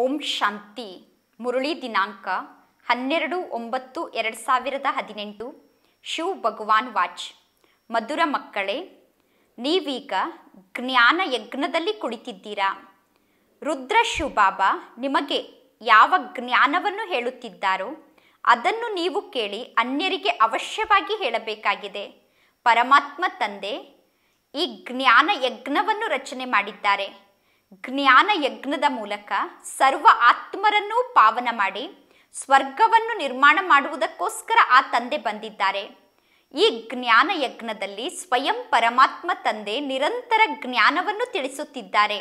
ಓಂ ಶಾಂತಿ ಮುರುಳಿ ದಿನಾಂಕ ಹನ್ನೆರಡು ಒಂಬತ್ತು ಎರಡು ಸಾವಿರದ ಹದಿನೆಂಟು ಶಿವ್ ಭಗವಾನ್ ವಾಚ್ ಮಧುರ ಮಕ್ಕಳೇ ನೀವೀಗ ಜ್ಞಾನ ಯಜ್ಞದಲ್ಲಿ ಕುಳಿತಿದ್ದೀರಾ ರುದ್ರ ಬಾಬಾ ನಿಮಗೆ ಯಾವ ಜ್ಞಾನವನ್ನು ಹೇಳುತ್ತಿದ್ದಾರೋ ಅದನ್ನು ನೀವು ಕೇಳಿ ಅನ್ಯರಿಗೆ ಅವಶ್ಯವಾಗಿ ಹೇಳಬೇಕಾಗಿದೆ ಪರಮಾತ್ಮ ತಂದೆ ಈ ಜ್ಞಾನ ಯಜ್ಞವನ್ನು ರಚನೆ ಮಾಡಿದ್ದಾರೆ ಜ್ಞಾನ ಯಜ್ಞದ ಮೂಲಕ ಸರ್ವ ಆತ್ಮರನ್ನೂ ಪಾವನ ಮಾಡಿ ಸ್ವರ್ಗವನ್ನು ನಿರ್ಮಾಣ ಮಾಡುವುದಕ್ಕೋಸ್ಕರ ಆ ತಂದೆ ಬಂದಿದ್ದಾರೆ ಈ ಜ್ಞಾನ ಯಜ್ಞದಲ್ಲಿ ಸ್ವಯಂ ಪರಮಾತ್ಮ ತಂದೆ ನಿರಂತರ ಜ್ಞಾನವನ್ನು ತಿಳಿಸುತ್ತಿದ್ದಾರೆ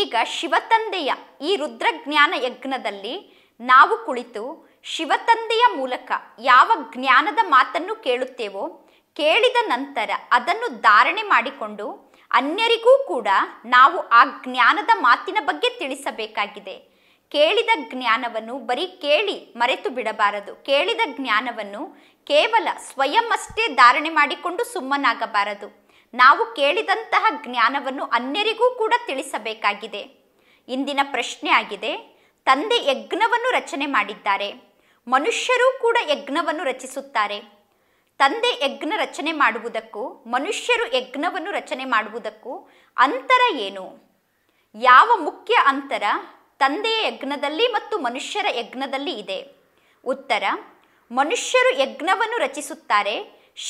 ಈಗ ಶಿವತಂದೆಯ ಈ ರುದ್ರ ಜ್ಞಾನ ಯಜ್ಞದಲ್ಲಿ ನಾವು ಕುಳಿತು ಶಿವತಂದೆಯ ಮೂಲಕ ಯಾವ ಜ್ಞಾನದ ಮಾತನ್ನು ಕೇಳುತ್ತೇವೋ ಕೇಳಿದ ನಂತರ ಅದನ್ನು ಧಾರಣೆ ಮಾಡಿಕೊಂಡು ಅನ್ಯರಿಗೂ ಕೂಡ ನಾವು ಆ ಜ್ಞಾನದ ಮಾತಿನ ಬಗ್ಗೆ ತಿಳಿಸಬೇಕಾಗಿದೆ ಕೇಳಿದ ಜ್ಞಾನವನ್ನು ಬರೀ ಕೇಳಿ ಮರೆತು ಬಿಡಬಾರದು ಕೇಳಿದ ಜ್ಞಾನವನ್ನು ಕೇವಲ ಸ್ವಯಂ ಅಷ್ಟೇ ಧಾರಣೆ ಮಾಡಿಕೊಂಡು ಸುಮ್ಮನಾಗಬಾರದು ನಾವು ಕೇಳಿದಂತಹ ಜ್ಞಾನವನ್ನು ಅನ್ಯರಿಗೂ ಕೂಡ ತಿಳಿಸಬೇಕಾಗಿದೆ ಇಂದಿನ ಪ್ರಶ್ನೆ ಆಗಿದೆ ತಂದೆ ಯಜ್ಞವನ್ನು ರಚನೆ ಮಾಡಿದ್ದಾರೆ ಮನುಷ್ಯರೂ ಕೂಡ ಯಜ್ಞವನ್ನು ರಚಿಸುತ್ತಾರೆ ತಂದೆ ಯಜ್ಞ ರಚನೆ ಮಾಡುವುದಕ್ಕೂ ಮನುಷ್ಯರು ಯಜ್ಞವನ್ನು ರಚನೆ ಮಾಡುವುದಕ್ಕೂ ಅಂತರ ಏನು ಯಾವ ಮುಖ್ಯ ಅಂತರ ತಂದೆಯ ಯಜ್ಞದಲ್ಲಿ ಮತ್ತು ಮನುಷ್ಯರ ಯಜ್ಞದಲ್ಲಿ ಇದೆ ಉತ್ತರ ಮನುಷ್ಯರು ಯಜ್ಞವನ್ನು ರಚಿಸುತ್ತಾರೆ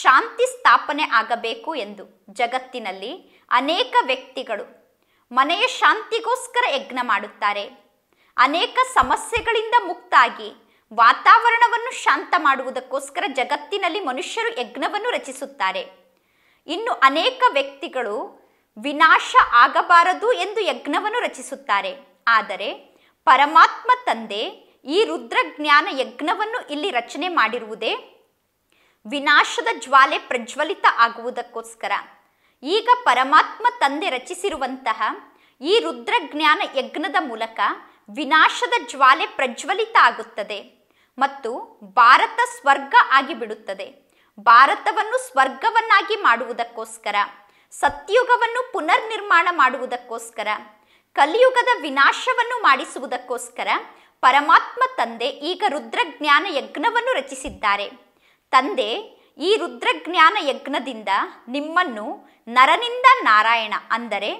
ಶಾಂತಿ ಸ್ಥಾಪನೆ ಆಗಬೇಕು ಎಂದು ಜಗತ್ತಿನಲ್ಲಿ ಅನೇಕ ವ್ಯಕ್ತಿಗಳು ಮನೆಯ ಶಾಂತಿಗೋಸ್ಕರ ಯಜ್ಞ ಮಾಡುತ್ತಾರೆ ಅನೇಕ ಸಮಸ್ಯೆಗಳಿಂದ ಮುಕ್ತಾಗಿ ವಾತಾವರಣವನ್ನು ಶಾಂತ ಮಾಡುವುದಕ್ಕೋಸ್ಕರ ಜಗತ್ತಿನಲ್ಲಿ ಮನುಷ್ಯರು ಯಜ್ಞವನ್ನು ರಚಿಸುತ್ತಾರೆ ಇನ್ನು ಅನೇಕ ವ್ಯಕ್ತಿಗಳು ವಿನಾಶ ಆಗಬಾರದು ಎಂದು ಯಜ್ಞವನ್ನು ರಚಿಸುತ್ತಾರೆ ಆದರೆ ಪರಮಾತ್ಮ ತಂದೆ ಈ ರುದ್ರಜ್ಞಾನ ಯಜ್ಞವನ್ನು ಇಲ್ಲಿ ರಚನೆ ಮಾಡಿರುವುದೇ ವಿನಾಶದ ಜ್ವಾಲೆ ಪ್ರಜ್ವಲಿತ ಆಗುವುದಕ್ಕೋಸ್ಕರ ಈಗ ಪರಮಾತ್ಮ ತಂದೆ ರಚಿಸಿರುವಂತಹ ಈ ರುದ್ರಜ್ಞಾನ ಯಜ್ಞದ ಮೂಲಕ ವಿನಾಶದ ಜ್ವಾಲೆ ಪ್ರಜ್ವಲಿತ ಆಗುತ್ತದೆ ಮತ್ತು ಭಾರತ ಸ್ವರ್ಗ ಆಗಿಬಿಡುತ್ತದೆ ಭಾರತವನ್ನು ಸ್ವರ್ಗವನ್ನಾಗಿ ಮಾಡುವುದಕ್ಕೋಸ್ಕರ ಸತ್ಯುಗವನ್ನು ಪುನರ್ನಿರ್ಮಾಣ ಮಾಡುವುದಕ್ಕೋಸ್ಕರ ಕಲಿಯುಗದ ವಿನಾಶವನ್ನು ಮಾಡಿಸುವುದಕ್ಕೋಸ್ಕರ ಪರಮಾತ್ಮ ತಂದೆ ಈಗ ರುದ್ರಜ್ಞಾನ ಯಜ್ಞವನ್ನು ರಚಿಸಿದ್ದಾರೆ ತಂದೆ ಈ ರುದ್ರಜ್ಞಾನ ಯಜ್ಞದಿಂದ ನಿಮ್ಮನ್ನು ನರನಿಂದ ನಾರಾಯಣ ಅಂದರೆ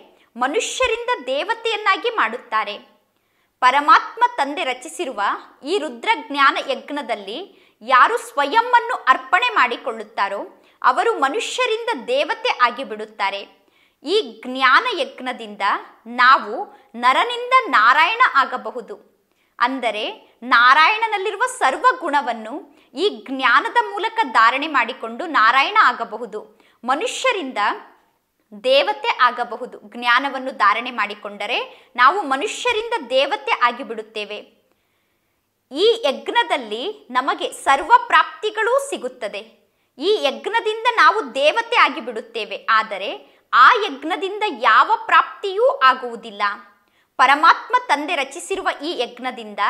ಮನುಷ್ಯರಿಂದ ದೇವತೆಯನ್ನಾಗಿ ಮಾಡುತ್ತಾರೆ ಪರಮಾತ್ಮ ತಂದೆ ರಚಿಸಿರುವ ಈ ರುದ್ರ ಜ್ಞಾನ ಯಜ್ಞದಲ್ಲಿ ಯಾರು ಸ್ವಯಂವನ್ನು ಅರ್ಪಣೆ ಮಾಡಿಕೊಳ್ಳುತ್ತಾರೋ ಅವರು ಮನುಷ್ಯರಿಂದ ದೇವತೆ ಆಗಿಬಿಡುತ್ತಾರೆ ಈ ಜ್ಞಾನ ಯಜ್ಞದಿಂದ ನಾವು ನರನಿಂದ ನಾರಾಯಣ ಆಗಬಹುದು ಅಂದರೆ ನಾರಾಯಣನಲ್ಲಿರುವ ಸರ್ವ ಗುಣವನ್ನು ಈ ಜ್ಞಾನದ ಮೂಲಕ ಧಾರಣೆ ಮಾಡಿಕೊಂಡು ನಾರಾಯಣ ಆಗಬಹುದು ಮನುಷ್ಯರಿಂದ ದೇವತೆ ಆಗಬಹುದು ಜ್ಞಾನವನ್ನು ಧಾರಣೆ ಮಾಡಿಕೊಂಡರೆ ನಾವು ಮನುಷ್ಯರಿಂದ ದೇವತೆ ಆಗಿಬಿಡುತ್ತೇವೆ ಈ ಯಜ್ಞದಲ್ಲಿ ನಮಗೆ ಸರ್ವ ಪ್ರಾಪ್ತಿಗಳೂ ಸಿಗುತ್ತದೆ ಈ ಯಜ್ಞದಿಂದ ನಾವು ದೇವತೆ ಆಗಿಬಿಡುತ್ತೇವೆ ಆದರೆ ಆ ಯಜ್ಞದಿಂದ ಯಾವ ಪ್ರಾಪ್ತಿಯೂ ಆಗುವುದಿಲ್ಲ ಪರಮಾತ್ಮ ತಂದೆ ರಚಿಸಿರುವ ಈ ಯಜ್ಞದಿಂದ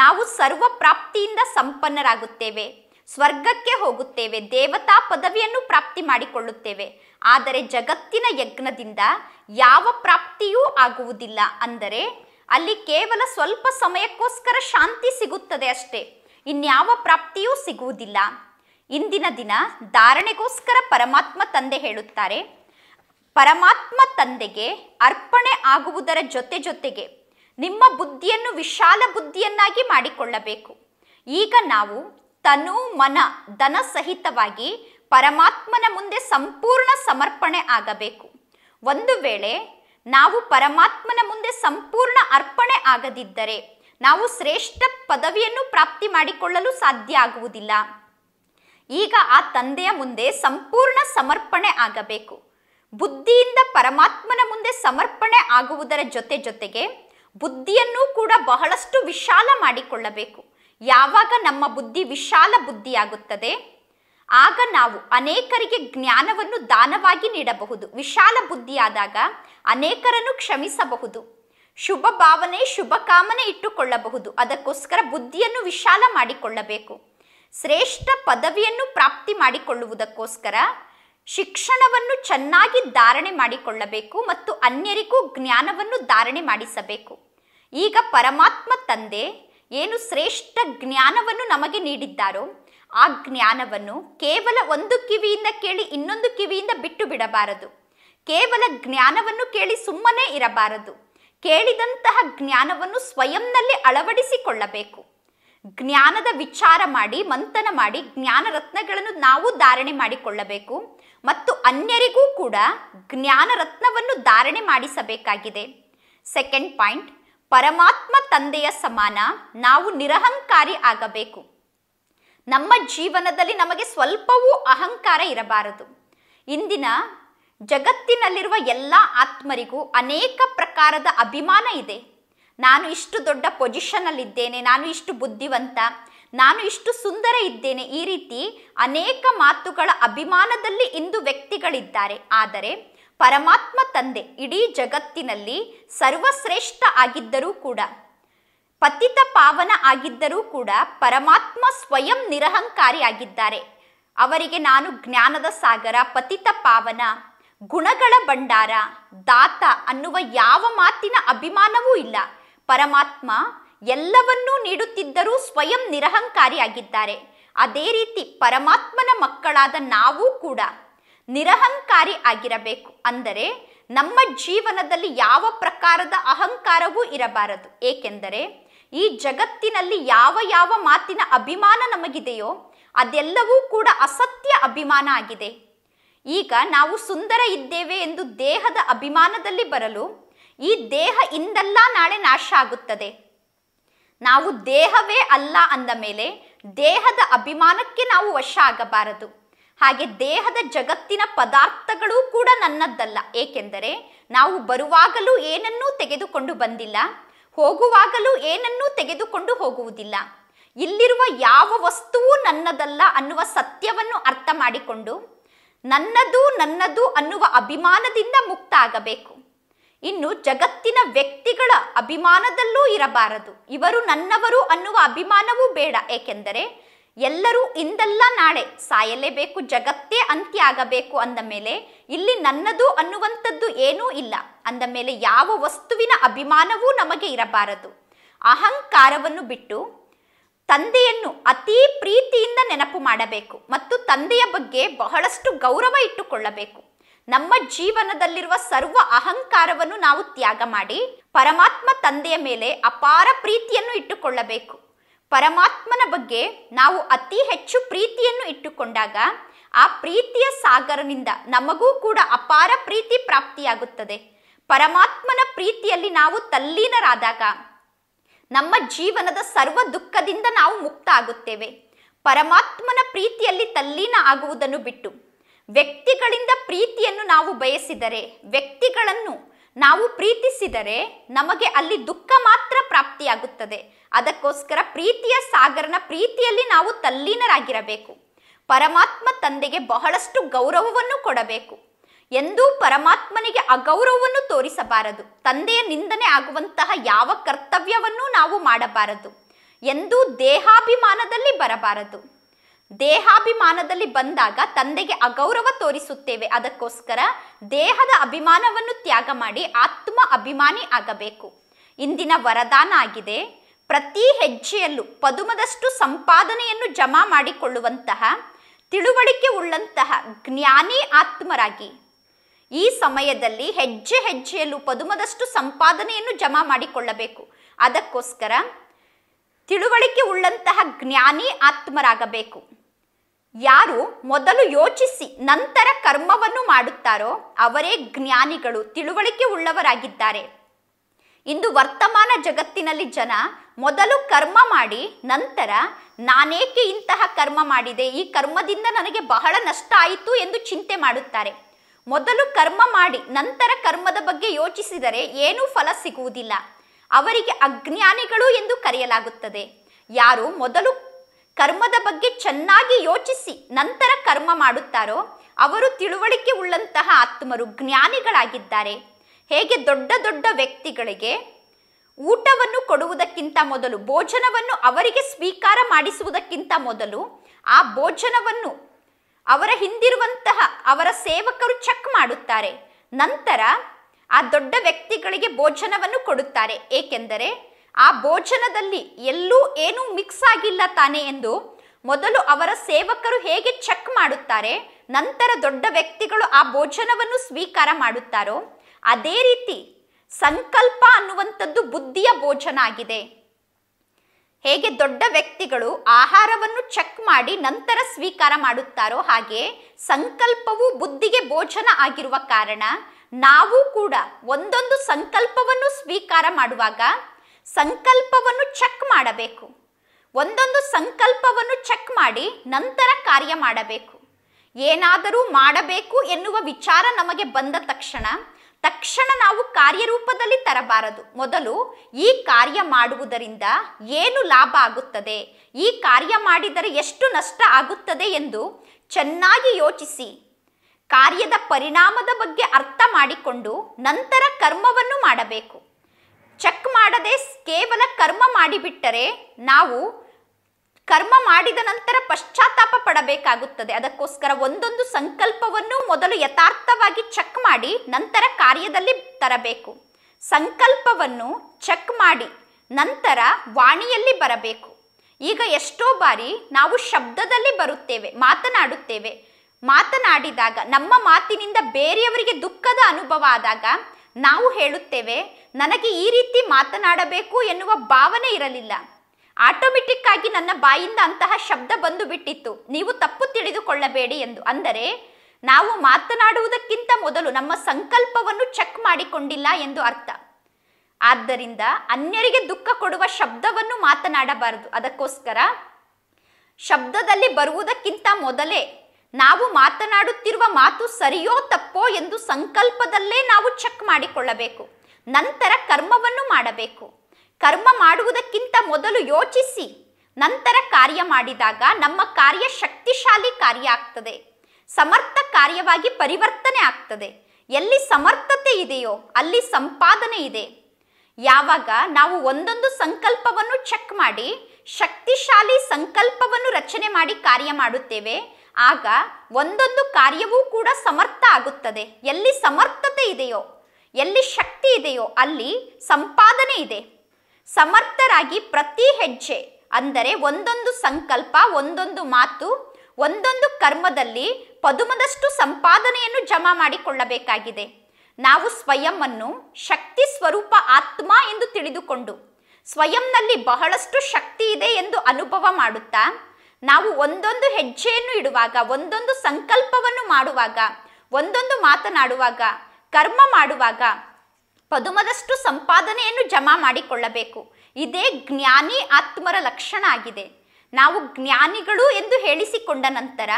ನಾವು ಸರ್ವ ಪ್ರಾಪ್ತಿಯಿಂದ ಸಂಪನ್ನರಾಗುತ್ತೇವೆ ಸ್ವರ್ಗಕ್ಕೆ ಹೋಗುತ್ತೇವೆ ದೇವತಾ ಪದವಿಯನ್ನು ಪ್ರಾಪ್ತಿ ಮಾಡಿಕೊಳ್ಳುತ್ತೇವೆ ಆದರೆ ಜಗತ್ತಿನ ಯಜ್ಞದಿಂದ ಯಾವ ಪ್ರಾಪ್ತಿಯೂ ಆಗುವುದಿಲ್ಲ ಅಂದರೆ ಅಲ್ಲಿ ಕೇವಲ ಸ್ವಲ್ಪ ಸಮಯಕ್ಕೋಸ್ಕರ ಶಾಂತಿ ಸಿಗುತ್ತದೆ ಅಷ್ಟೇ ಇನ್ಯಾವ ಪ್ರಾಪ್ತಿಯೂ ಸಿಗುವುದಿಲ್ಲ ಇಂದಿನ ದಿನ ಧಾರಣೆಗೋಸ್ಕರ ಪರಮಾತ್ಮ ತಂದೆ ಹೇಳುತ್ತಾರೆ ಪರಮಾತ್ಮ ತಂದೆಗೆ ಅರ್ಪಣೆ ಆಗುವುದರ ಜೊತೆ ಜೊತೆಗೆ ನಿಮ್ಮ ಬುದ್ಧಿಯನ್ನು ವಿಶಾಲ ಬುದ್ಧಿಯನ್ನಾಗಿ ಮಾಡಿಕೊಳ್ಳಬೇಕು ಈಗ ನಾವು ತನು ಮನ ಧನ ಸಹಿತವಾಗಿ ಪರಮಾತ್ಮನ ಮುಂದೆ ಸಂಪೂರ್ಣ ಸಮರ್ಪಣೆ ಆಗಬೇಕು ಒಂದು ವೇಳೆ ನಾವು ಪರಮಾತ್ಮನ ಮುಂದೆ ಸಂಪೂರ್ಣ ಅರ್ಪಣೆ ಆಗದಿದ್ದರೆ ನಾವು ಶ್ರೇಷ್ಠ ಪದವಿಯನ್ನು ಪ್ರಾಪ್ತಿ ಮಾಡಿಕೊಳ್ಳಲು ಸಾಧ್ಯ ಆಗುವುದಿಲ್ಲ ಈಗ ಆ ತಂದೆಯ ಮುಂದೆ ಸಂಪೂರ್ಣ ಸಮರ್ಪಣೆ ಆಗಬೇಕು ಬುದ್ಧಿಯಿಂದ ಪರಮಾತ್ಮನ ಮುಂದೆ ಸಮರ್ಪಣೆ ಆಗುವುದರ ಜೊತೆ ಜೊತೆಗೆ ಬುದ್ಧಿಯನ್ನು ಕೂಡ ಬಹಳಷ್ಟು ವಿಶಾಲ ಮಾಡಿಕೊಳ್ಳಬೇಕು ಯಾವಾಗ ನಮ್ಮ ಬುದ್ಧಿ ವಿಶಾಲ ಬುದ್ಧಿಯಾಗುತ್ತದೆ ಆಗ ನಾವು ಅನೇಕರಿಗೆ ಜ್ಞಾನವನ್ನು ದಾನವಾಗಿ ನೀಡಬಹುದು ವಿಶಾಲ ಬುದ್ಧಿಯಾದಾಗ ಅನೇಕರನ್ನು ಕ್ಷಮಿಸಬಹುದು ಶುಭ ಭಾವನೆ ಶುಭ ಕಾಮನೆ ಇಟ್ಟುಕೊಳ್ಳಬಹುದು ಅದಕ್ಕೋಸ್ಕರ ಬುದ್ಧಿಯನ್ನು ವಿಶಾಲ ಮಾಡಿಕೊಳ್ಳಬೇಕು ಶ್ರೇಷ್ಠ ಪದವಿಯನ್ನು ಪ್ರಾಪ್ತಿ ಮಾಡಿಕೊಳ್ಳುವುದಕ್ಕೋಸ್ಕರ ಶಿಕ್ಷಣವನ್ನು ಚೆನ್ನಾಗಿ ಧಾರಣೆ ಮಾಡಿಕೊಳ್ಳಬೇಕು ಮತ್ತು ಅನ್ಯರಿಗೂ ಜ್ಞಾನವನ್ನು ಧಾರಣೆ ಮಾಡಿಸಬೇಕು ಈಗ ಪರಮಾತ್ಮ ತಂದೆ ಏನು ಶ್ರೇಷ್ಠ ಜ್ಞಾನವನ್ನು ನಮಗೆ ನೀಡಿದ್ದಾರೋ ಆ ಜ್ಞಾನವನ್ನು ಕೇವಲ ಒಂದು ಕಿವಿಯಿಂದ ಕೇಳಿ ಇನ್ನೊಂದು ಕಿವಿಯಿಂದ ಬಿಟ್ಟು ಬಿಡಬಾರದು ಕೇವಲ ಜ್ಞಾನವನ್ನು ಕೇಳಿ ಸುಮ್ಮನೆ ಇರಬಾರದು ಕೇಳಿದಂತಹ ಜ್ಞಾನವನ್ನು ಸ್ವಯಂನಲ್ಲಿ ಅಳವಡಿಸಿಕೊಳ್ಳಬೇಕು ಜ್ಞಾನದ ವಿಚಾರ ಮಾಡಿ ಮಂಥನ ಮಾಡಿ ಜ್ಞಾನ ರತ್ನಗಳನ್ನು ನಾವು ಧಾರಣೆ ಮಾಡಿಕೊಳ್ಳಬೇಕು ಮತ್ತು ಅನ್ಯರಿಗೂ ಕೂಡ ಜ್ಞಾನ ರತ್ನವನ್ನು ಧಾರಣೆ ಮಾಡಿಸಬೇಕಾಗಿದೆ ಸೆಕೆಂಡ್ ಪಾಯಿಂಟ್ ಪರಮಾತ್ಮ ತಂದೆಯ ಸಮಾನ ನಾವು ನಿರಹಂಕಾರಿ ಆಗಬೇಕು ನಮ್ಮ ಜೀವನದಲ್ಲಿ ನಮಗೆ ಸ್ವಲ್ಪವೂ ಅಹಂಕಾರ ಇರಬಾರದು ಇಂದಿನ ಜಗತ್ತಿನಲ್ಲಿರುವ ಎಲ್ಲ ಆತ್ಮರಿಗೂ ಅನೇಕ ಪ್ರಕಾರದ ಅಭಿಮಾನ ಇದೆ ನಾನು ಇಷ್ಟು ದೊಡ್ಡ ಪೊಸಿಷನಲ್ಲಿದ್ದೇನೆ ನಾನು ಇಷ್ಟು ಬುದ್ಧಿವಂತ ನಾನು ಇಷ್ಟು ಸುಂದರ ಇದ್ದೇನೆ ಈ ರೀತಿ ಅನೇಕ ಮಾತುಗಳ ಅಭಿಮಾನದಲ್ಲಿ ಇಂದು ವ್ಯಕ್ತಿಗಳಿದ್ದಾರೆ ಆದರೆ ಪರಮಾತ್ಮ ತಂದೆ ಇಡೀ ಜಗತ್ತಿನಲ್ಲಿ ಸರ್ವಶ್ರೇಷ್ಠ ಆಗಿದ್ದರೂ ಕೂಡ ಪತಿತ ಪಾವನ ಆಗಿದ್ದರೂ ಕೂಡ ಪರಮಾತ್ಮ ಸ್ವಯಂ ನಿರಹಂಕಾರಿಯಾಗಿದ್ದಾರೆ ಅವರಿಗೆ ನಾನು ಜ್ಞಾನದ ಸಾಗರ ಪತಿತ ಪಾವನ ಗುಣಗಳ ಭಂಡಾರ ದಾತ ಅನ್ನುವ ಯಾವ ಮಾತಿನ ಅಭಿಮಾನವೂ ಇಲ್ಲ ಪರಮಾತ್ಮ ಎಲ್ಲವನ್ನೂ ನೀಡುತ್ತಿದ್ದರೂ ಸ್ವಯಂ ನಿರಹಂಕಾರಿಯಾಗಿದ್ದಾರೆ ಅದೇ ರೀತಿ ಪರಮಾತ್ಮನ ಮಕ್ಕಳಾದ ನಾವೂ ಕೂಡ ನಿರಹಂಕಾರಿ ಆಗಿರಬೇಕು ಅಂದರೆ ನಮ್ಮ ಜೀವನದಲ್ಲಿ ಯಾವ ಪ್ರಕಾರದ ಅಹಂಕಾರವೂ ಇರಬಾರದು ಏಕೆಂದರೆ ಈ ಜಗತ್ತಿನಲ್ಲಿ ಯಾವ ಯಾವ ಮಾತಿನ ಅಭಿಮಾನ ನಮಗಿದೆಯೋ ಅದೆಲ್ಲವೂ ಕೂಡ ಅಸತ್ಯ ಅಭಿಮಾನ ಆಗಿದೆ ಈಗ ನಾವು ಸುಂದರ ಇದ್ದೇವೆ ಎಂದು ದೇಹದ ಅಭಿಮಾನದಲ್ಲಿ ಬರಲು ಈ ದೇಹ ಇಂದಲ್ಲ ನಾಳೆ ನಾಶ ಆಗುತ್ತದೆ ನಾವು ದೇಹವೇ ಅಲ್ಲ ಅಂದ ಮೇಲೆ ದೇಹದ ಅಭಿಮಾನಕ್ಕೆ ನಾವು ವಶ ಆಗಬಾರದು ಹಾಗೆ ದೇಹದ ಜಗತ್ತಿನ ಪದಾರ್ಥಗಳು ಕೂಡ ನನ್ನದ್ದಲ್ಲ ಏಕೆಂದರೆ ನಾವು ಬರುವಾಗಲೂ ಏನನ್ನೂ ತೆಗೆದುಕೊಂಡು ಬಂದಿಲ್ಲ ಹೋಗುವಾಗಲೂ ಏನನ್ನೂ ತೆಗೆದುಕೊಂಡು ಹೋಗುವುದಿಲ್ಲ ಇಲ್ಲಿರುವ ಯಾವ ವಸ್ತುವು ನನ್ನದಲ್ಲ ಅನ್ನುವ ಸತ್ಯವನ್ನು ಅರ್ಥ ಮಾಡಿಕೊಂಡು ನನ್ನದು ನನ್ನದು ಅನ್ನುವ ಅಭಿಮಾನದಿಂದ ಮುಕ್ತ ಆಗಬೇಕು ಇನ್ನು ಜಗತ್ತಿನ ವ್ಯಕ್ತಿಗಳ ಅಭಿಮಾನದಲ್ಲೂ ಇರಬಾರದು ಇವರು ನನ್ನವರು ಅನ್ನುವ ಅಭಿಮಾನವೂ ಬೇಡ ಏಕೆಂದರೆ ಎಲ್ಲರೂ ಇಂದಲ್ಲ ನಾಳೆ ಸಾಯಲೇಬೇಕು ಜಗತ್ತೇ ಅಂತ್ಯ ಆಗಬೇಕು ಅಂದ ಮೇಲೆ ಇಲ್ಲಿ ನನ್ನದು ಅನ್ನುವಂಥದ್ದು ಏನೂ ಇಲ್ಲ ಅಂದ ಮೇಲೆ ಯಾವ ವಸ್ತುವಿನ ಅಭಿಮಾನವೂ ನಮಗೆ ಇರಬಾರದು ಅಹಂಕಾರವನ್ನು ಬಿಟ್ಟು ತಂದೆಯನ್ನು ಅತೀ ಪ್ರೀತಿಯಿಂದ ನೆನಪು ಮಾಡಬೇಕು ಮತ್ತು ತಂದೆಯ ಬಗ್ಗೆ ಬಹಳಷ್ಟು ಗೌರವ ಇಟ್ಟುಕೊಳ್ಳಬೇಕು ನಮ್ಮ ಜೀವನದಲ್ಲಿರುವ ಸರ್ವ ಅಹಂಕಾರವನ್ನು ನಾವು ತ್ಯಾಗ ಮಾಡಿ ಪರಮಾತ್ಮ ತಂದೆಯ ಮೇಲೆ ಅಪಾರ ಪ್ರೀತಿಯನ್ನು ಇಟ್ಟುಕೊಳ್ಳಬೇಕು ಪರಮಾತ್ಮನ ಬಗ್ಗೆ ನಾವು ಅತಿ ಹೆಚ್ಚು ಪ್ರೀತಿಯನ್ನು ಇಟ್ಟುಕೊಂಡಾಗ ಆ ಪ್ರೀತಿಯ ಸಾಗರನಿಂದ ನಮಗೂ ಕೂಡ ಅಪಾರ ಪ್ರೀತಿ ಪ್ರಾಪ್ತಿಯಾಗುತ್ತದೆ ಪರಮಾತ್ಮನ ಪ್ರೀತಿಯಲ್ಲಿ ನಾವು ತಲ್ಲೀನರಾದಾಗ ನಮ್ಮ ಜೀವನದ ಸರ್ವ ದುಃಖದಿಂದ ನಾವು ಮುಕ್ತ ಆಗುತ್ತೇವೆ ಪರಮಾತ್ಮನ ಪ್ರೀತಿಯಲ್ಲಿ ತಲ್ಲೀನ ಆಗುವುದನ್ನು ಬಿಟ್ಟು ವ್ಯಕ್ತಿಗಳಿಂದ ಪ್ರೀತಿಯನ್ನು ನಾವು ಬಯಸಿದರೆ ವ್ಯಕ್ತಿಗಳನ್ನು ನಾವು ಪ್ರೀತಿಸಿದರೆ ನಮಗೆ ಅಲ್ಲಿ ದುಃಖ ಮಾತ್ರ ಪ್ರಾಪ್ತಿಯಾಗುತ್ತದೆ ಅದಕ್ಕೋಸ್ಕರ ಪ್ರೀತಿಯ ಸಾಗರನ ಪ್ರೀತಿಯಲ್ಲಿ ನಾವು ತಲ್ಲೀನರಾಗಿರಬೇಕು ಪರಮಾತ್ಮ ತಂದೆಗೆ ಬಹಳಷ್ಟು ಗೌರವವನ್ನು ಕೊಡಬೇಕು ಎಂದೂ ಪರಮಾತ್ಮನಿಗೆ ಅಗೌರವವನ್ನು ತೋರಿಸಬಾರದು ತಂದೆಯ ನಿಂದನೆ ಆಗುವಂತಹ ಯಾವ ಕರ್ತವ್ಯವನ್ನೂ ನಾವು ಮಾಡಬಾರದು ಎಂದೂ ದೇಹಾಭಿಮಾನದಲ್ಲಿ ಬರಬಾರದು ದೇಹಾಭಿಮಾನದಲ್ಲಿ ಬಂದಾಗ ತಂದೆಗೆ ಅಗೌರವ ತೋರಿಸುತ್ತೇವೆ ಅದಕ್ಕೋಸ್ಕರ ದೇಹದ ಅಭಿಮಾನವನ್ನು ತ್ಯಾಗ ಮಾಡಿ ಆತ್ಮ ಅಭಿಮಾನಿ ಆಗಬೇಕು ಇಂದಿನ ವರದಾನ ಆಗಿದೆ ಪ್ರತಿ ಹೆಜ್ಜೆಯಲ್ಲೂ ಪದುಮದಷ್ಟು ಸಂಪಾದನೆಯನ್ನು ಜಮಾ ಮಾಡಿಕೊಳ್ಳುವಂತಹ ತಿಳುವಳಿಕೆ ಉಳ್ಳಂತಹ ಜ್ಞಾನಿ ಆತ್ಮರಾಗಿ ಈ ಸಮಯದಲ್ಲಿ ಹೆಜ್ಜೆ ಹೆಜ್ಜೆಯಲ್ಲೂ ಪದುಮದಷ್ಟು ಸಂಪಾದನೆಯನ್ನು ಜಮಾ ಮಾಡಿಕೊಳ್ಳಬೇಕು ಅದಕ್ಕೋಸ್ಕರ ತಿಳುವಳಿಕೆ ಉಳ್ಳಂತಹ ಜ್ಞಾನಿ ಆತ್ಮರಾಗಬೇಕು ಯಾರು ಮೊದಲು ಯೋಚಿಸಿ ನಂತರ ಕರ್ಮವನ್ನು ಮಾಡುತ್ತಾರೋ ಅವರೇ ಜ್ಞಾನಿಗಳು ತಿಳುವಳಿಕೆ ಉಳ್ಳವರಾಗಿದ್ದಾರೆ ಇಂದು ವರ್ತಮಾನ ಜಗತ್ತಿನಲ್ಲಿ ಜನ ಮೊದಲು ಕರ್ಮ ಮಾಡಿ ನಂತರ ನಾನೇಕೆ ಇಂತಹ ಕರ್ಮ ಮಾಡಿದೆ ಈ ಕರ್ಮದಿಂದ ನನಗೆ ಬಹಳ ನಷ್ಟ ಆಯಿತು ಎಂದು ಚಿಂತೆ ಮಾಡುತ್ತಾರೆ ಮೊದಲು ಕರ್ಮ ಮಾಡಿ ನಂತರ ಕರ್ಮದ ಬಗ್ಗೆ ಯೋಚಿಸಿದರೆ ಏನೂ ಫಲ ಸಿಗುವುದಿಲ್ಲ ಅವರಿಗೆ ಅಜ್ಞಾನಿಗಳು ಎಂದು ಕರೆಯಲಾಗುತ್ತದೆ ಯಾರು ಮೊದಲು ಕರ್ಮದ ಬಗ್ಗೆ ಚೆನ್ನಾಗಿ ಯೋಚಿಸಿ ನಂತರ ಕರ್ಮ ಮಾಡುತ್ತಾರೋ ಅವರು ತಿಳುವಳಿಕೆ ಉಳ್ಳಂತಹ ಆತ್ಮರು ಜ್ಞಾನಿಗಳಾಗಿದ್ದಾರೆ ಹೇಗೆ ದೊಡ್ಡ ದೊಡ್ಡ ವ್ಯಕ್ತಿಗಳಿಗೆ ಊಟವನ್ನು ಕೊಡುವುದಕ್ಕಿಂತ ಮೊದಲು ಭೋಜನವನ್ನು ಅವರಿಗೆ ಸ್ವೀಕಾರ ಮಾಡಿಸುವುದಕ್ಕಿಂತ ಮೊದಲು ಆ ಭೋಜನವನ್ನು ಅವರ ಹಿಂದಿರುವಂತಹ ಅವರ ಸೇವಕರು ಚೆಕ್ ಮಾಡುತ್ತಾರೆ ನಂತರ ಆ ದೊಡ್ಡ ವ್ಯಕ್ತಿಗಳಿಗೆ ಭೋಜನವನ್ನು ಕೊಡುತ್ತಾರೆ ಏಕೆಂದರೆ ಆ ಭೋಜನದಲ್ಲಿ ಎಲ್ಲೂ ಏನೂ ಮಿಕ್ಸ್ ಆಗಿಲ್ಲ ತಾನೆ ಎಂದು ಮೊದಲು ಅವರ ಸೇವಕರು ಹೇಗೆ ಚೆಕ್ ಮಾಡುತ್ತಾರೆ ನಂತರ ದೊಡ್ಡ ವ್ಯಕ್ತಿಗಳು ಆ ಭೋಜನವನ್ನು ಸ್ವೀಕಾರ ಮಾಡುತ್ತಾರೋ ಅದೇ ರೀತಿ ಸಂಕಲ್ಪ ಅನ್ನುವಂಥದ್ದು ಬುದ್ಧಿಯ ಭೋಜನ ಆಗಿದೆ ಹೇಗೆ ದೊಡ್ಡ ವ್ಯಕ್ತಿಗಳು ಆಹಾರವನ್ನು ಚೆಕ್ ಮಾಡಿ ನಂತರ ಸ್ವೀಕಾರ ಮಾಡುತ್ತಾರೋ ಹಾಗೆ ಸಂಕಲ್ಪವು ಬುದ್ಧಿಗೆ ಭೋಜನ ಆಗಿರುವ ಕಾರಣ ನಾವು ಕೂಡ ಒಂದೊಂದು ಸಂಕಲ್ಪವನ್ನು ಸ್ವೀಕಾರ ಮಾಡುವಾಗ ಸಂಕಲ್ಪವನ್ನು ಚೆಕ್ ಮಾಡಬೇಕು ಒಂದೊಂದು ಸಂಕಲ್ಪವನ್ನು ಚೆಕ್ ಮಾಡಿ ನಂತರ ಕಾರ್ಯ ಮಾಡಬೇಕು ಏನಾದರೂ ಮಾಡಬೇಕು ಎನ್ನುವ ವಿಚಾರ ನಮಗೆ ಬಂದ ತಕ್ಷಣ ತಕ್ಷಣ ನಾವು ಕಾರ್ಯರೂಪದಲ್ಲಿ ತರಬಾರದು ಮೊದಲು ಈ ಕಾರ್ಯ ಮಾಡುವುದರಿಂದ ಏನು ಲಾಭ ಆಗುತ್ತದೆ ಈ ಕಾರ್ಯ ಮಾಡಿದರೆ ಎಷ್ಟು ನಷ್ಟ ಆಗುತ್ತದೆ ಎಂದು ಚೆನ್ನಾಗಿ ಯೋಚಿಸಿ ಕಾರ್ಯದ ಪರಿಣಾಮದ ಬಗ್ಗೆ ಅರ್ಥ ಮಾಡಿಕೊಂಡು ನಂತರ ಕರ್ಮವನ್ನು ಮಾಡಬೇಕು ಚೆಕ್ ಮಾಡದೆ ಕೇವಲ ಕರ್ಮ ಮಾಡಿಬಿಟ್ಟರೆ ನಾವು ಕರ್ಮ ಮಾಡಿದ ನಂತರ ಪಶ್ಚಾತ್ತಾಪ ಪಡಬೇಕಾಗುತ್ತದೆ ಅದಕ್ಕೋಸ್ಕರ ಒಂದೊಂದು ಸಂಕಲ್ಪವನ್ನು ಮೊದಲು ಯಥಾರ್ಥವಾಗಿ ಚೆಕ್ ಮಾಡಿ ನಂತರ ಕಾರ್ಯದಲ್ಲಿ ತರಬೇಕು ಸಂಕಲ್ಪವನ್ನು ಚೆಕ್ ಮಾಡಿ ನಂತರ ವಾಣಿಯಲ್ಲಿ ಬರಬೇಕು ಈಗ ಎಷ್ಟೋ ಬಾರಿ ನಾವು ಶಬ್ದದಲ್ಲಿ ಬರುತ್ತೇವೆ ಮಾತನಾಡುತ್ತೇವೆ ಮಾತನಾಡಿದಾಗ ನಮ್ಮ ಮಾತಿನಿಂದ ಬೇರೆಯವರಿಗೆ ದುಃಖದ ಅನುಭವ ಆದಾಗ ನಾವು ಹೇಳುತ್ತೇವೆ ನನಗೆ ಈ ರೀತಿ ಮಾತನಾಡಬೇಕು ಎನ್ನುವ ಭಾವನೆ ಇರಲಿಲ್ಲ ಆಟೋಮೆಟಿಕ್ ಆಗಿ ನನ್ನ ಬಾಯಿಂದ ಅಂತಹ ಶಬ್ದ ಬಂದು ಬಿಟ್ಟಿತ್ತು ನೀವು ತಪ್ಪು ತಿಳಿದುಕೊಳ್ಳಬೇಡಿ ಎಂದು ಅಂದರೆ ನಾವು ಮಾತನಾಡುವುದಕ್ಕಿಂತ ಮೊದಲು ನಮ್ಮ ಸಂಕಲ್ಪವನ್ನು ಚೆಕ್ ಮಾಡಿಕೊಂಡಿಲ್ಲ ಎಂದು ಅರ್ಥ ಆದ್ದರಿಂದ ಅನ್ಯರಿಗೆ ದುಃಖ ಕೊಡುವ ಶಬ್ದವನ್ನು ಮಾತನಾಡಬಾರದು ಅದಕ್ಕೋಸ್ಕರ ಶಬ್ದದಲ್ಲಿ ಬರುವುದಕ್ಕಿಂತ ಮೊದಲೇ ನಾವು ಮಾತನಾಡುತ್ತಿರುವ ಮಾತು ಸರಿಯೋ ತಪ್ಪೋ ಎಂದು ಸಂಕಲ್ಪದಲ್ಲೇ ನಾವು ಚೆಕ್ ಮಾಡಿಕೊಳ್ಳಬೇಕು ನಂತರ ಕರ್ಮವನ್ನು ಮಾಡಬೇಕು ಕರ್ಮ ಮಾಡುವುದಕ್ಕಿಂತ ಮೊದಲು ಯೋಚಿಸಿ ನಂತರ ಕಾರ್ಯ ಮಾಡಿದಾಗ ನಮ್ಮ ಕಾರ್ಯ ಶಕ್ತಿಶಾಲಿ ಕಾರ್ಯ ಆಗ್ತದೆ ಸಮರ್ಥ ಕಾರ್ಯವಾಗಿ ಪರಿವರ್ತನೆ ಆಗ್ತದೆ ಎಲ್ಲಿ ಸಮರ್ಥತೆ ಇದೆಯೋ ಅಲ್ಲಿ ಸಂಪಾದನೆ ಇದೆ ಯಾವಾಗ ನಾವು ಒಂದೊಂದು ಸಂಕಲ್ಪವನ್ನು ಚೆಕ್ ಮಾಡಿ ಶಕ್ತಿಶಾಲಿ ಸಂಕಲ್ಪವನ್ನು ರಚನೆ ಮಾಡಿ ಕಾರ್ಯ ಮಾಡುತ್ತೇವೆ ಆಗ ಒಂದೊಂದು ಕಾರ್ಯವೂ ಕೂಡ ಸಮರ್ಥ ಆಗುತ್ತದೆ ಎಲ್ಲಿ ಸಮರ್ಥತೆ ಇದೆಯೋ ಎಲ್ಲಿ ಶಕ್ತಿ ಇದೆಯೋ ಅಲ್ಲಿ ಸಂಪಾದನೆ ಇದೆ ಸಮರ್ಥರಾಗಿ ಪ್ರತಿ ಹೆಜ್ಜೆ ಅಂದರೆ ಒಂದೊಂದು ಸಂಕಲ್ಪ ಒಂದೊಂದು ಮಾತು ಒಂದೊಂದು ಕರ್ಮದಲ್ಲಿ ಪದುಮದಷ್ಟು ಸಂಪಾದನೆಯನ್ನು ಜಮಾ ಮಾಡಿಕೊಳ್ಳಬೇಕಾಗಿದೆ ನಾವು ಸ್ವಯಂ ಶಕ್ತಿ ಸ್ವರೂಪ ಆತ್ಮ ಎಂದು ತಿಳಿದುಕೊಂಡು ಸ್ವಯಂನಲ್ಲಿ ಬಹಳಷ್ಟು ಶಕ್ತಿ ಇದೆ ಎಂದು ಅನುಭವ ಮಾಡುತ್ತಾ ನಾವು ಒಂದೊಂದು ಹೆಜ್ಜೆಯನ್ನು ಇಡುವಾಗ ಒಂದೊಂದು ಸಂಕಲ್ಪವನ್ನು ಮಾಡುವಾಗ ಒಂದೊಂದು ಮಾತನಾಡುವಾಗ ಕರ್ಮ ಮಾಡುವಾಗ ಪದುಮದಷ್ಟು ಸಂಪಾದನೆಯನ್ನು ಜಮಾ ಮಾಡಿಕೊಳ್ಳಬೇಕು ಇದೇ ಜ್ಞಾನಿ ಆತ್ಮರ ಲಕ್ಷಣ ಆಗಿದೆ ನಾವು ಜ್ಞಾನಿಗಳು ಎಂದು ಹೇಳಿಸಿಕೊಂಡ ನಂತರ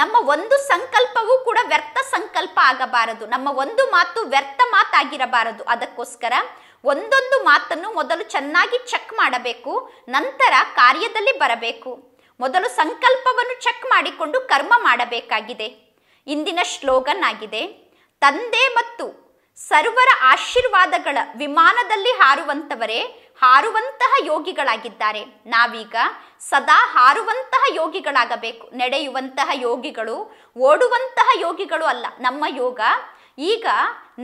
ನಮ್ಮ ಒಂದು ಸಂಕಲ್ಪವೂ ಕೂಡ ವ್ಯರ್ಥ ಸಂಕಲ್ಪ ಆಗಬಾರದು ನಮ್ಮ ಒಂದು ಮಾತು ವ್ಯರ್ಥ ಮಾತಾಗಿರಬಾರದು ಅದಕ್ಕೋಸ್ಕರ ಒಂದೊಂದು ಮಾತನ್ನು ಮೊದಲು ಚೆನ್ನಾಗಿ ಚೆಕ್ ಮಾಡಬೇಕು ನಂತರ ಕಾರ್ಯದಲ್ಲಿ ಬರಬೇಕು ಮೊದಲು ಸಂಕಲ್ಪವನ್ನು ಚೆಕ್ ಮಾಡಿಕೊಂಡು ಕರ್ಮ ಮಾಡಬೇಕಾಗಿದೆ ಇಂದಿನ ಶ್ಲೋಗನ್ ಆಗಿದೆ ತಂದೆ ಮತ್ತು ಸರ್ವರ ಆಶೀರ್ವಾದಗಳ ವಿಮಾನದಲ್ಲಿ ಹಾರುವಂತವರೇ ಹಾರುವಂತಹ ಯೋಗಿಗಳಾಗಿದ್ದಾರೆ ನಾವೀಗ ಸದಾ ಹಾರುವಂತಹ ಯೋಗಿಗಳಾಗಬೇಕು ನಡೆಯುವಂತಹ ಯೋಗಿಗಳು ಓಡುವಂತಹ ಯೋಗಿಗಳು ಅಲ್ಲ ನಮ್ಮ ಯೋಗ ಈಗ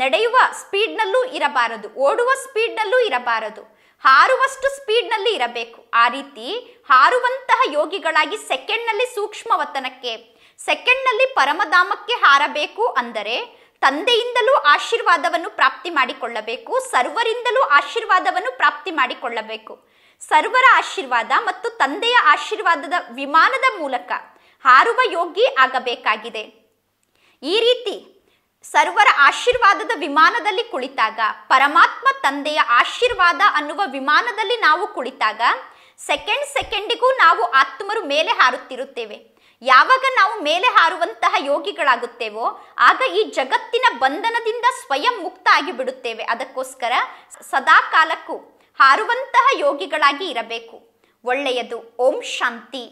ನಡೆಯುವ ಸ್ಪೀಡ್ನಲ್ಲೂ ಇರಬಾರದು ಓಡುವ ಸ್ಪೀಡ್ನಲ್ಲೂ ಇರಬಾರದು ಹಾರುವಷ್ಟು ಸ್ಪೀಡ್ನಲ್ಲಿ ಇರಬೇಕು ಆ ರೀತಿ ಹಾರುವಂತಹ ಯೋಗಿಗಳಾಗಿ ಸೆಕೆಂಡ್ನಲ್ಲಿ ಸೂಕ್ಷ್ಮ ವತನಕ್ಕೆ ಸೆಕೆಂಡ್ನಲ್ಲಿ ಪರಮಧಾಮಕ್ಕೆ ಹಾರಬೇಕು ಅಂದರೆ ತಂದೆಯಿಂದಲೂ ಆಶೀರ್ವಾದವನ್ನು ಪ್ರಾಪ್ತಿ ಮಾಡಿಕೊಳ್ಳಬೇಕು ಸರ್ವರಿಂದಲೂ ಆಶೀರ್ವಾದವನ್ನು ಪ್ರಾಪ್ತಿ ಮಾಡಿಕೊಳ್ಳಬೇಕು ಸರ್ವರ ಆಶೀರ್ವಾದ ಮತ್ತು ತಂದೆಯ ಆಶೀರ್ವಾದದ ವಿಮಾನದ ಮೂಲಕ ಹಾರುವ ಯೋಗಿ ಆಗಬೇಕಾಗಿದೆ ಈ ರೀತಿ ಸರ್ವರ ಆಶೀರ್ವಾದದ ವಿಮಾನದಲ್ಲಿ ಕುಳಿತಾಗ ಪರಮಾತ್ಮ ತಂದೆಯ ಆಶೀರ್ವಾದ ಅನ್ನುವ ವಿಮಾನದಲ್ಲಿ ನಾವು ಕುಳಿತಾಗ ಸೆಕೆಂಡ್ ಸೆಕೆಂಡಿಗೂ ನಾವು ಆತ್ಮರು ಮೇಲೆ ಹಾರುತ್ತಿರುತ್ತೇವೆ ಯಾವಾಗ ನಾವು ಮೇಲೆ ಹಾರುವಂತಹ ಯೋಗಿಗಳಾಗುತ್ತೇವೋ ಆಗ ಈ ಜಗತ್ತಿನ ಬಂಧನದಿಂದ ಸ್ವಯಂ ಮುಕ್ತ ಆಗಿ ಬಿಡುತ್ತೇವೆ ಅದಕ್ಕೋಸ್ಕರ ಸದಾ ಕಾಲಕ್ಕೂ ಹಾರುವಂತಹ ಯೋಗಿಗಳಾಗಿ ಇರಬೇಕು ಒಳ್ಳೆಯದು ಓಂ ಶಾಂತಿ